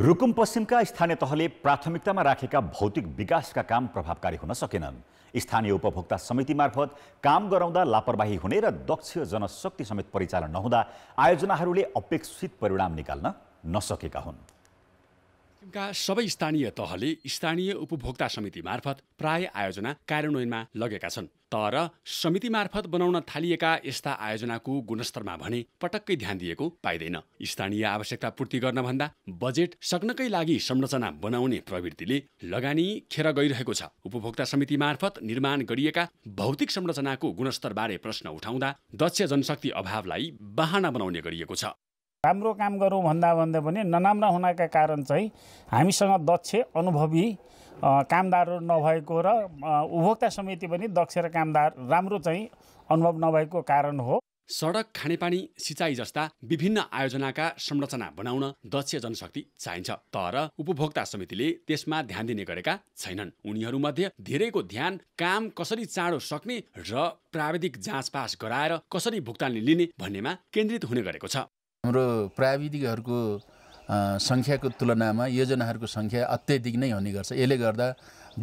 रुकुम पश्चिमका स्थानीय तहले प्राथमिकतामा राखेका भौतिक विकासका काम प्रभावकारी हुन सकेनन् स्थानीय उपभोक्ता समिति मार्फत काम गराउँदा लापरवाही हुने र दक्ष जनशक्ति समेत परिचालन नहुँदा आयोजनाहरूले अपेक्षित परिणाम निकाल्न नसकेका हुन् सिक्किमका सबै स्थानीय तहले स्थानीय उपभोक्ता समिति मार्फत प्राय आयोजना कार्यान्वयनमा लगेका छन् तर समिति मार्फत बनाउन थालिएका यस्ता आयोजनाको गुणस्तरमा भने पटक्कै ध्यान दिएको पाइँदैन स्थानीय आवश्यकता पूर्ति गर्न भन्दा बजेट सक्नकै लागि संरचना बनाउने प्रवृत्तिले लगानी खेर गइरहेको छ उपभोक्ता समिति मार्फत निर्माण गरिएका भौतिक संरचनाको गुणस्तरबारे प्रश्न उठाउँदा दक्ष जनशक्ति अभावलाई बहाना बनाउने गरिएको छ राम्रो काम गरौँ भन्दा भन्दा पनि नराम्रा हुनाका कारण चाहिँ हामीसँग दक्ष अनुभवी कामदारहरू नभएको र उपभोक्ता समिति पनि दक्ष र कामदार राम्रो चाहिँ अनुभव नभएको कारण हो सडक खानेपानी सिँचाइ जस्ता विभिन्न आयोजनाका संरचना बनाउन दक्ष जनशक्ति चाहिन्छ तर उपभोक्ता समितिले त्यसमा ध्यान दिने गरेका छैनन् उनीहरूमध्ये धेरैको ध्यान काम कसरी चाँडो सक्ने र प्राविधिक जाँच पास गराएर कसरी भुक्तानी लिने भन्नेमा केन्द्रित हुने गरेको छ हाम्रो प्राविधिकहरूको सङ्ख्याको तुलनामा योजनाहरूको सङ्ख्या अत्यधिक नै हुने गर्छ यसले गर्दा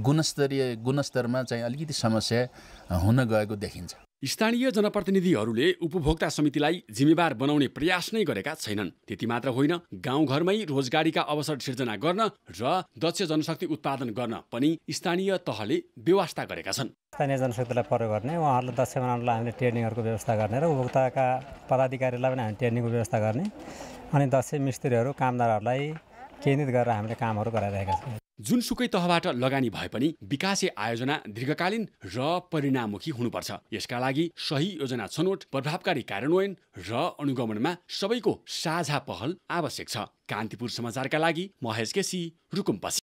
गुणस्तरीय गुणस्तरमा चाहिँ अलिकति समस्या हुन गएको देखिन्छ स्थानीय जनप्रतिनिधिहरूले उपभोक्ता समितिलाई जिम्मेवार बनाउने प्रयास नै गरेका छैनन् त्यति मात्र होइन गाउँघरमै रोजगारीका अवसर सिर्जना गर्न र दक्ष जनशक्ति उत्पादन गर्न पनि स्थानीय तहले व्यवस्था गरेका छन् स्थानीय जनशक्तिलाई प्रयोग गर्ने उहाँहरूलाई दक्ष बनाउनलाई हामीले ट्रेनिङहरूको व्यवस्था गर्ने र उपभोक्ताका पदाधिकारीलाई पनि हामी ट्रेनिङको व्यवस्था गर्ने अनि दक्ष मिस्त्रीहरू कामदारहरूलाई केन्द्रित गरेर हामीले कामहरू गराइरहेका छौँ जुनसुकै तहबाट लगानी भए पनि विकासे आयोजना दीर्घकालीन र परिणाममुखी हुनुपर्छ यसका लागि सही योजना छनोट प्रभावकारी कार्यान्वयन र अनुगमनमा सबैको साझा पहल आवश्यक छ कान्तिपुर समाचारका लागि महेश केसी रुकुम्पसी